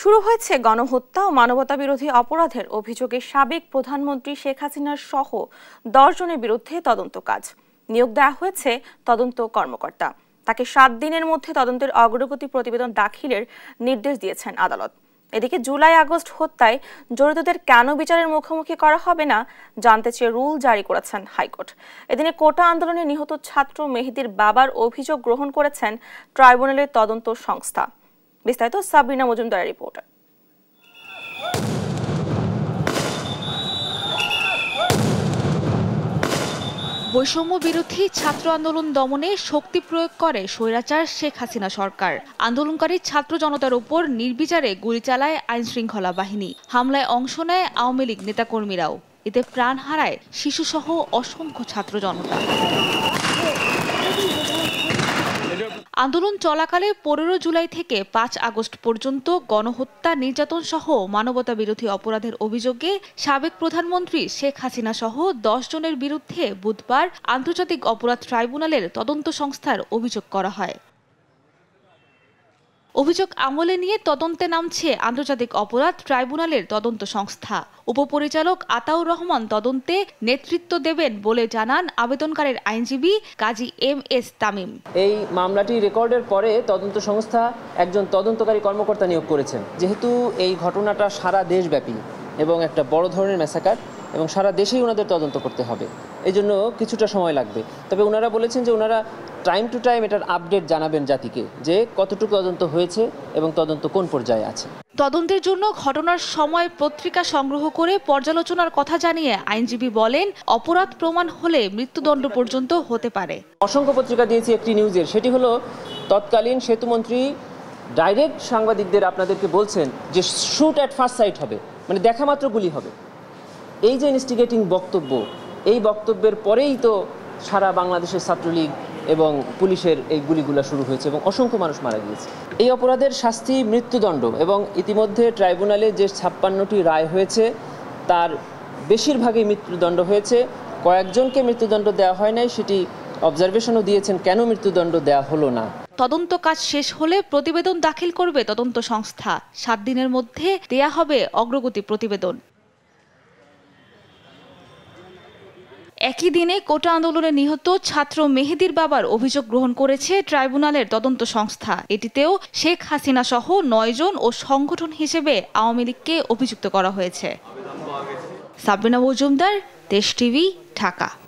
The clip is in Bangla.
শুরু হয়েছে গণহত্যা ও মানবতাবিরোধী অপরাধের অভিযোগে সাবেক প্রধানমন্ত্রী শেখ হাসিনার সহ দশজনের বিরুদ্ধে তদন্ত কাজ নিয়োগ দেওয়া হয়েছে তদন্ত কর্মকর্তা তাকে সাত দিনের মধ্যে তদন্তের অগ্রগতি প্রতিবেদন দাখিলের নির্দেশ দিয়েছেন আদালত এদিকে জুলাই আগস্ট হত্যায় জড়িতদের কেন বিচারের মুখোমুখি করা হবে না জানতে চেয়ে রুল জারি করেছেন হাইকোর্ট এদিনে কোটা আন্দোলনে নিহত ছাত্র মেহেদির বাবার অভিযোগ গ্রহণ করেছেন ট্রাইব্যুনালের তদন্ত সংস্থা বিস্তারিত সাবরিনা মজুমদার রিপোর্টার বৈষম্য বিরোধী ছাত্র আন্দোলন দমনে শক্তি প্রয়োগ করে স্বৈরাচার শেখ হাসিনা সরকার আন্দোলনকারী ছাত্র জনতার উপর নির্বিচারে গুলি চালায় আইন শৃঙ্খলা বাহিনী হামলায় অংশ নেয় আওয়ামী লীগ নেতাকর্মীরাও এতে প্রাণ হারায় শিশুসহ অসংখ্য ছাত্র জনতা আন্দোলন চলাকালে পনেরো জুলাই থেকে পাঁচ আগস্ট পর্যন্ত গণহত্যা নির্যাতন সহ মানবতা বিরোধী অপরাধের অভিযোগে সাবেক প্রধানমন্ত্রী শেখ হাসিনা সহ দশ জনের বিরুদ্ধে বুধবার আন্তর্জাতিক অপরাধ ট্রাইব্যুনালের তদন্ত সংস্থার অভিযোগ করা হয় অভিযোগ আমলে নিয়ে তদন্তে নামছে আন্তর্জাতিক অপরাধ ট্রাইব্যুনালের তদন্ত সংস্থা উপপরিচালক আতাউর রহমান তদন্তে নেতৃত্ব দেবেন বলে জানান আবেদনকারীর আইনজীবী কাজী এম এস তামিম এই মামলাটি রেকর্ডের পরে তদন্ত সংস্থা একজন তদন্তকারী কর্মকর্তা নিয়োগ করেছেন যেহেতু এই ঘটনাটা সারা দেশব্যাপী এবং একটা বড় ধরনের মেসাকার এবং সারা দেশেই ওনাদের তদন্ত করতে হবে এজন্য কিছুটা সময় লাগবে তবে ওনারা বলেছেন যে ওনারা টাইম টু টাইম এটার আপডেট জানাবেন জাতিকে যে কতটুকু তদন্ত হয়েছে এবং তদন্ত কোন পর্যায়ে আছে তদন্তের জন্য ঘটনার সময় পত্রিকা সংগ্রহ করে পর্যালোচনার কথা জানিয়ে আইনজীবী বলেন অপরাধ প্রমাণ হলে মৃত্যুদণ্ড পর্যন্ত হতে পারে অসংখ্য পত্রিকা দিয়েছি একটি নিউজের সেটি হলো তৎকালীন সেতুমন্ত্রী ডাইরেক্ট সাংবাদিকদের আপনাদেরকে বলছেন যে শুট অ্যাট ফার্স্ট সাইট হবে মানে দেখা মাত্র গুলি হবে এই যে ইনস্টিগেটিং বক্তব্য এই বক্তব্যের পরেই তো সারা বাংলাদেশের ছাত্রলীগ এবং পুলিশের এই গুলিগুলা শুরু হয়েছে এবং অসংখ্য মানুষ মারা গিয়েছে এই অপরাধের শাস্তি মৃত্যুদণ্ড এবং ইতিমধ্যে ট্রাইব্যুনালে যে ছাপ্পান্নটি রায় হয়েছে তার বেশিরভাগই মৃত্যুদণ্ড হয়েছে কয়েকজনকে মৃত্যুদণ্ড দেওয়া হয় নাই সেটি অবজারভেশনও দিয়েছেন কেন মৃত্যুদণ্ড দেওয়া হলো না তদন্ত কাজ শেষ হলে প্রতিবেদন দাখিল করবে তদন্ত সংস্থা সাত দিনের মধ্যে দেয়া হবে অগ্রগতি প্রতিবেদন একই দিনে কোটা আন্দোলনে নিহত ছাত্র মেহেদির বাবার অভিযোগ গ্রহণ করেছে ট্রাইব্যুনালের তদন্ত সংস্থা এটিতেও শেখ হাসিনা সহ নয়জন ও সংগঠন হিসেবে আওয়ামী লীগকে অভিযুক্ত করা হয়েছে সাবিনা মজুমদার দেশ টিভি ঢাকা